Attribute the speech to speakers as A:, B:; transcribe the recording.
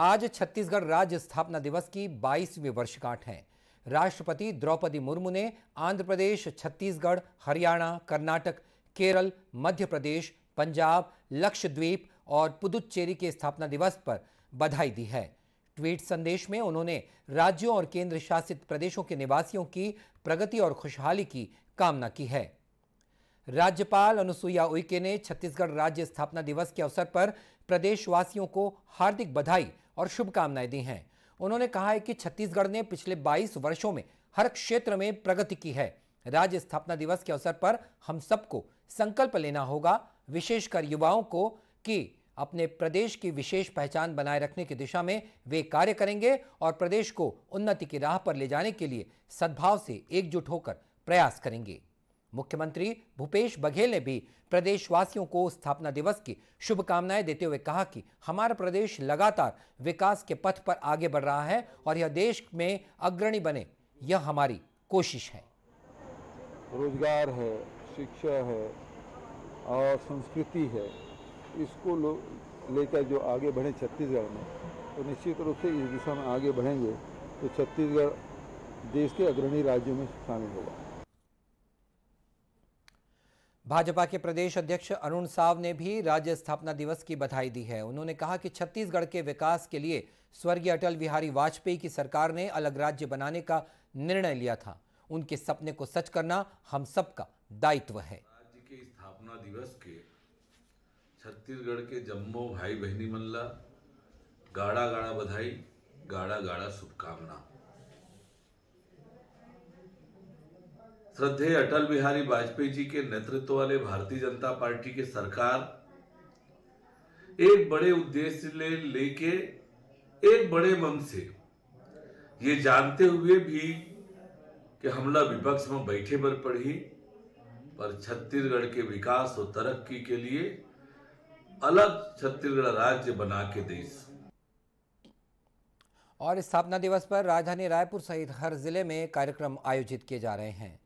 A: आज छत्तीसगढ़ राज्य स्थापना दिवस की बाईसवीं वर्षगांठ है राष्ट्रपति द्रौपदी मुर्मू ने आंध्र प्रदेश छत्तीसगढ़ हरियाणा कर्नाटक केरल मध्य प्रदेश पंजाब लक्षद्वीप और पुदुच्चेरी के स्थापना दिवस पर बधाई दी है ट्वीट संदेश में उन्होंने राज्यों और केंद्र शासित प्रदेशों के निवासियों की प्रगति और खुशहाली की कामना की है राज्यपाल अनुसुईया उइके ने छत्तीसगढ़ राज्य स्थापना दिवस के अवसर पर प्रदेशवासियों को हार्दिक बधाई और शुभकामनाएं दी हैं उन्होंने कहा है कि छत्तीसगढ़ ने पिछले 22 वर्षों में हर क्षेत्र में प्रगति की है राज्य स्थापना दिवस के अवसर पर हम सबको संकल्प लेना होगा विशेषकर युवाओं को कि अपने प्रदेश की विशेष पहचान बनाए रखने की दिशा में वे कार्य करेंगे और प्रदेश को उन्नति की राह पर ले जाने के लिए सद्भाव से एकजुट होकर प्रयास करेंगे मुख्यमंत्री भूपेश बघेल ने भी प्रदेशवासियों को स्थापना दिवस की शुभकामनाएं देते हुए कहा कि हमारा प्रदेश लगातार विकास के पथ पर आगे बढ़ रहा है और यह देश में अग्रणी बने यह हमारी कोशिश है
B: रोजगार है शिक्षा है और संस्कृति है इसको लेकर जो आगे बढ़े छत्तीसगढ़ में तो निश्चित रूप से इस दिशा में आगे बढ़ेंगे तो छत्तीसगढ़ देश के अग्रणी राज्यों में शामिल होगा
A: भाजपा के प्रदेश अध्यक्ष अरुण साव ने भी राज्य स्थापना दिवस की बधाई दी है उन्होंने कहा कि छत्तीसगढ़ के विकास के लिए स्वर्गीय अटल बिहारी वाजपेयी की सरकार ने अलग राज्य बनाने का निर्णय लिया था उनके सपने को सच करना हम सबका दायित्व है
B: राज्य के स्थापना दिवस के छत्तीसगढ़ के जम्मो भाई बहनी मल्ला गाढ़ा गाढ़ा बधाई गाढ़ा गाढ़ा शुभकामना श्रद्धेय अटल बिहारी वाजपेयी जी के नेतृत्व वाले भारतीय जनता पार्टी के सरकार एक बड़े उद्देश्य ले लेके एक बड़े मन से ये जानते हुए भी कि हमला विपक्ष में बैठे पर पड़ी पर छत्तीसगढ़ के विकास और तरक्की के लिए अलग छत्तीसगढ़ राज्य बना के देश
A: और स्थापना दिवस पर राजधानी रायपुर सहित हर जिले में कार्यक्रम आयोजित किए जा रहे हैं